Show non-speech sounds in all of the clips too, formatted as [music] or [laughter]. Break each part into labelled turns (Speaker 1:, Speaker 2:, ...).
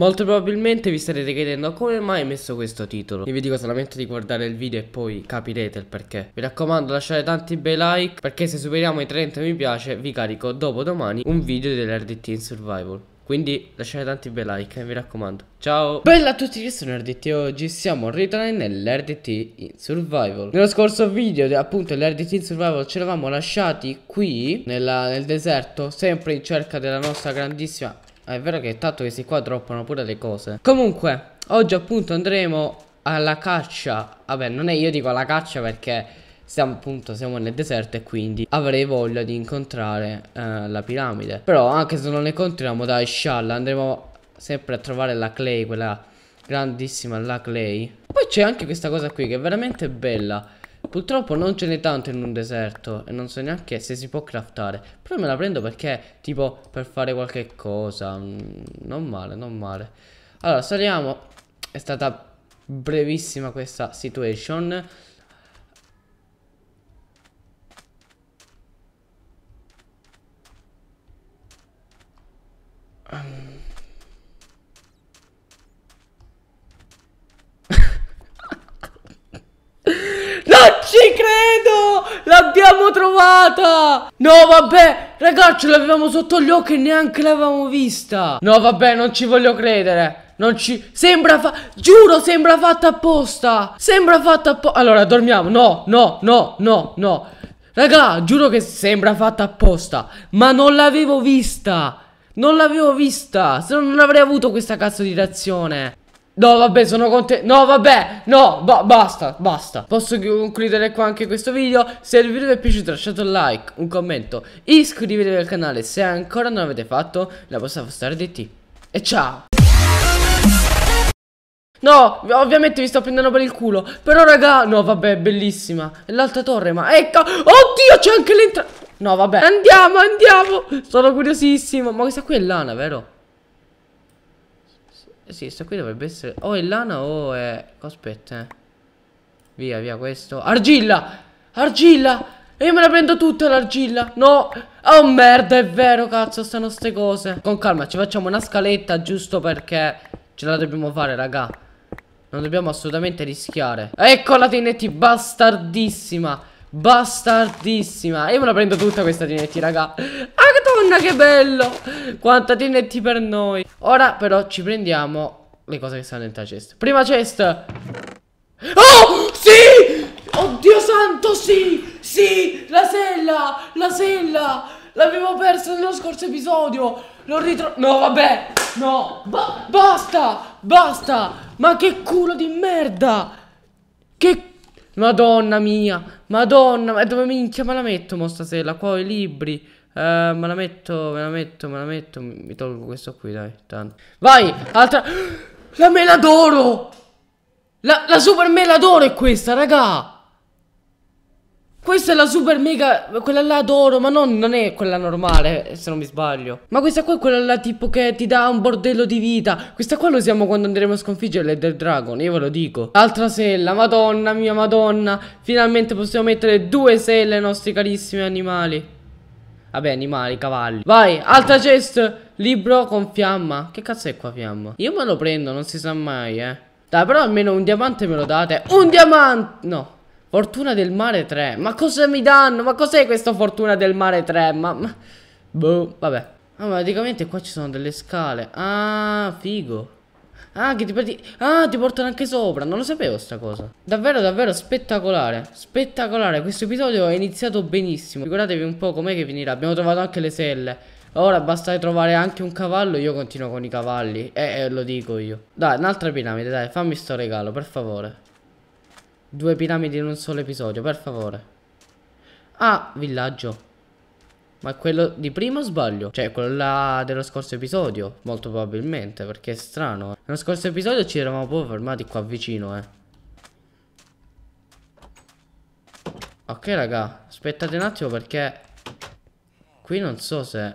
Speaker 1: Molto probabilmente vi starete chiedendo come mai ho messo questo titolo Io vi dico solamente di guardare il video e poi capirete il perché Mi raccomando lasciate tanti bei like perché se superiamo i 30 mi piace vi carico dopo domani un video dell'RDT in Survival quindi lasciate tanti bei like, eh, mi raccomando. Ciao! Bella a tutti, io sono RDT e oggi siamo ritornati nell'RDT in Survival. Nello scorso video, appunto, l'RDT in Survival ce l'avamo lasciati qui, nella, nel deserto, sempre in cerca della nostra grandissima Ah, è vero che tanto questi qua droppano pure le cose. Comunque, oggi appunto andremo alla caccia. Vabbè, non è io dico alla caccia perché siamo appunto siamo nel deserto e quindi avrei voglia di incontrare eh, la piramide. Però anche se non ne incontriamo, dai, scialla, andremo sempre a trovare la clay, quella grandissima la clay. Poi c'è anche questa cosa qui che è veramente bella. Purtroppo non ce n'è tanto in un deserto e non so neanche se si può craftare. Però me la prendo perché, tipo, per fare qualche cosa. Mm, non male, non male. Allora, saliamo. È stata brevissima questa situation. Um. L'abbiamo trovata! No, vabbè, ragazzi, l'avevamo sotto gli occhi e neanche l'avevamo vista. No, vabbè, non ci voglio credere. Non ci... Sembra fa... Giuro, sembra fatta apposta. Sembra fatta apposta. Allora, dormiamo. No, no, no, no, no. Raga, giuro che sembra fatta apposta. Ma non l'avevo vista. Non l'avevo vista. Se no non avrei avuto questa cazzo di reazione. No vabbè sono contento No vabbè No ba basta Basta Posso concludere qua anche questo video Se il video vi è piaciuto lasciate un like Un commento Iscrivetevi al canale Se ancora non l'avete fatto La vostra di T. E ciao No, ovviamente vi sto prendendo per il culo Però raga, no vabbè, bellissima L'altra torre, ma ecco Oddio, c'è anche l'entrata No vabbè, andiamo, andiamo Sono curiosissimo Ma questa qui è lana, vero? Sì, Esiste, qui dovrebbe essere... O è lana o è... Aspetta, eh. Via, via, questo... Argilla! Argilla! E io me la prendo tutta l'argilla No Oh merda è vero cazzo Stanno ste cose Con calma ci facciamo una scaletta Giusto perché Ce la dobbiamo fare raga Non dobbiamo assolutamente rischiare Ecco la TNT bastardissima Bastardissima E Io me la prendo tutta questa TNT raga Madonna che bello Quanta TNT per noi Ora però ci prendiamo le cose che stanno dentro la cesta Prima cesta Oh sì Oddio santo sì Sì la sella La sella L'avevo persa nello scorso episodio L'ho ritrovato No vabbè No ba Basta Basta Ma che culo di merda Che Madonna mia Madonna Ma dove minchia me la metto mo stasera Qua ho i libri eh, me la metto, me la metto, me la metto. Mi tolgo questo qui, dai. Tanto. Vai, altra. [gasps] La mela d'oro! La, la, super mela d'oro è questa, raga! Questa è la super mega... Quella là d'oro, ma non, non è quella normale, eh, se non mi sbaglio. Ma questa qua è quella là tipo che ti dà un bordello di vita. Questa qua lo usiamo quando andremo a sconfiggere l'Eder Dragon, io ve lo dico. Altra sella, madonna mia madonna. Finalmente possiamo mettere due selle ai nostri carissimi animali. Vabbè, animali, cavalli. Vai, altra chest. Libro con fiamma. Che cazzo è qua fiamma? Io me lo prendo, non si sa mai, eh. Dai, però almeno un diamante me lo date. Un diamante! No. Fortuna del mare 3. Ma cosa mi danno? Ma cos'è questa fortuna del mare 3? Ma... ma... Boh, vabbè. Ah, praticamente qua ci sono delle scale. Ah, figo. Ah, che ti porti... Ah, ti portano anche sopra. Non lo sapevo sta cosa. Davvero, davvero spettacolare. Spettacolare. Questo episodio è iniziato benissimo. Ricordatevi un po' com'è che finirà. Abbiamo trovato anche le selle. Ora basta trovare anche un cavallo. Io continuo con i cavalli. Eh, eh lo dico io. Dai, un'altra piramide, dai. Fammi sto regalo, per favore. Due piramidi in un solo episodio, per favore. Ah, villaggio. Ma quello di prima sbaglio? Cioè quello dello scorso episodio? Molto probabilmente perché è strano eh. Nello scorso episodio ci eravamo proprio fermati qua vicino eh Ok raga Aspettate un attimo perché Qui non so se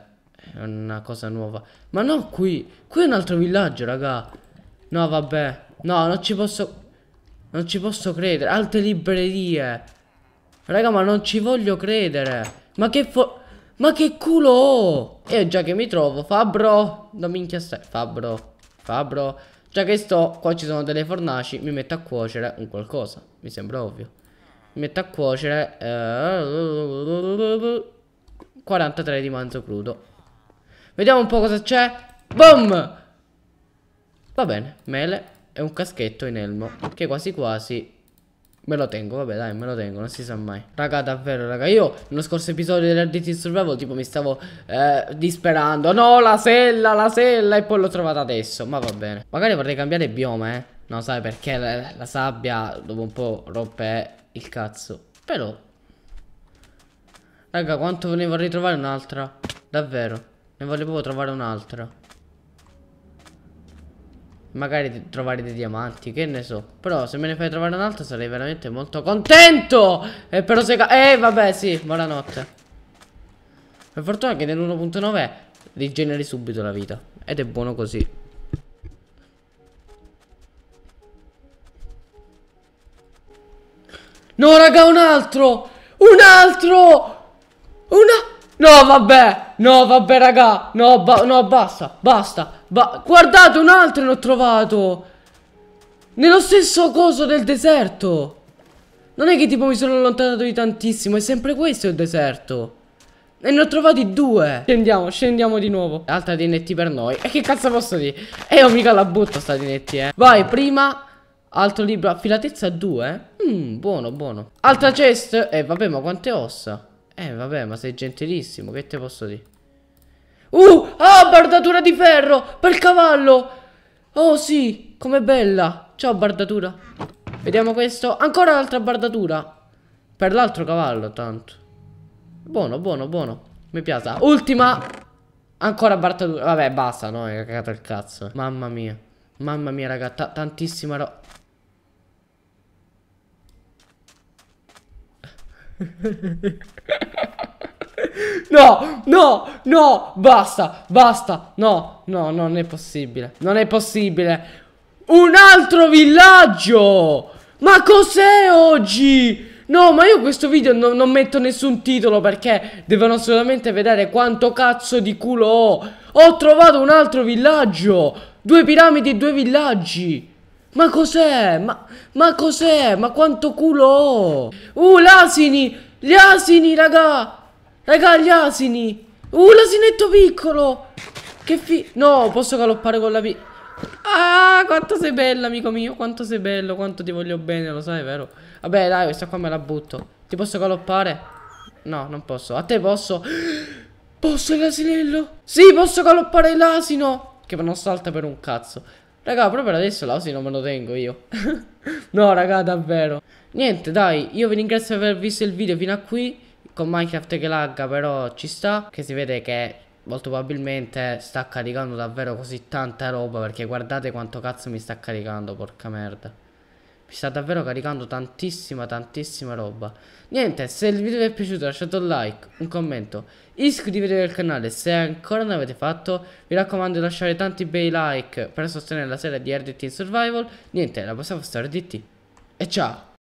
Speaker 1: È una cosa nuova Ma no qui Qui è un altro villaggio raga No vabbè No non ci posso Non ci posso credere Altre librerie Raga ma non ci voglio credere Ma che fo... Ma che culo ho! E già che mi trovo, Fabbro, non minchia stai, Fabbro, Fabbro. Già che sto, qua ci sono delle fornaci, mi metto a cuocere un qualcosa, mi sembra ovvio. Mi metto a cuocere... Eh, 43 di manzo crudo. Vediamo un po' cosa c'è. Boom! Va bene, mele e un caschetto in elmo, che quasi quasi Me lo tengo, vabbè dai, me lo tengo, non si sa mai Raga, davvero, raga Io nello scorso episodio dell'RDT Survival Tipo mi stavo eh, disperando No, la sella, la sella E poi l'ho trovata adesso, ma va bene Magari vorrei cambiare bioma, eh No, sai perché la, la sabbia dopo un po' rompe il cazzo Però Raga, quanto ne vorrei trovare un'altra Davvero Ne proprio trovare un'altra Magari trovare dei diamanti, che ne so. Però se me ne fai trovare un altro sarei veramente molto contento. E però se... Eh, vabbè, sì, buonanotte. Per fortuna che nell'1.9 rigeneri subito la vita. Ed è buono così. No, raga, un altro! Un altro! Una... No, vabbè! No, vabbè, raga! No, ba no basta, basta! Va guardate un altro l'ho trovato Nello stesso coso del deserto Non è che tipo mi sono allontanato di tantissimo È sempre questo il deserto e ne ho trovati due Scendiamo, scendiamo di nuovo Altra ah, DNT per noi E che cazzo posso dire? E io mica la butto sta DNT, eh Vai, prima Altro libro Affilatezza 2 Mmm, buono, buono Altra chest Eh, vabbè, ma quante ossa? Eh, vabbè, ma sei gentilissimo Che te posso dire? Uh, ah, bardatura di ferro, per cavallo. Oh sì, com'è bella. Ciao bardatura. Vediamo questo. Ancora un'altra bardatura. Per l'altro cavallo, tanto. Buono, buono, buono. Mi piace. Ultima. Ancora bardatura. Vabbè, basta, no, è cagato il cazzo. Mamma mia. Mamma mia, raga, tantissima roba. [laughs] No, no, no, basta, basta No, no, non è possibile Non è possibile Un altro villaggio Ma cos'è oggi? No, ma io questo video no, non metto nessun titolo perché devono assolutamente vedere quanto cazzo di culo ho Ho trovato un altro villaggio Due piramidi e due villaggi ma cos'è? Ma, ma cos'è? Ma quanto culo ho? Uh, l'asini! Gli asini, raga! Raga, gli asini! Uh, l'asinetto piccolo! Che fi... No, posso galoppare con la pi... Ah, quanto sei bella, amico mio! Quanto sei bello, quanto ti voglio bene, lo sai, vero? Vabbè, dai, questa qua me la butto. Ti posso galoppare? No, non posso. A te posso... Posso l'asinello? Sì, posso galoppare l'asino! Che non salta per un cazzo. Raga, proprio adesso l'asino me lo tengo io. [laughs] no, raga, davvero. Niente, dai, io vi ringrazio per aver visto il video fino a qui con Minecraft che lagga però ci sta che si vede che molto probabilmente sta caricando davvero così tanta roba perché guardate quanto cazzo mi sta caricando porca merda mi sta davvero caricando tantissima tantissima roba niente se il video vi è piaciuto lasciate un like un commento iscrivetevi al canale se ancora non l'avete fatto vi raccomando di lasciare tanti bei like per sostenere la serie di RDT in survival niente la prossima storia RDT e ciao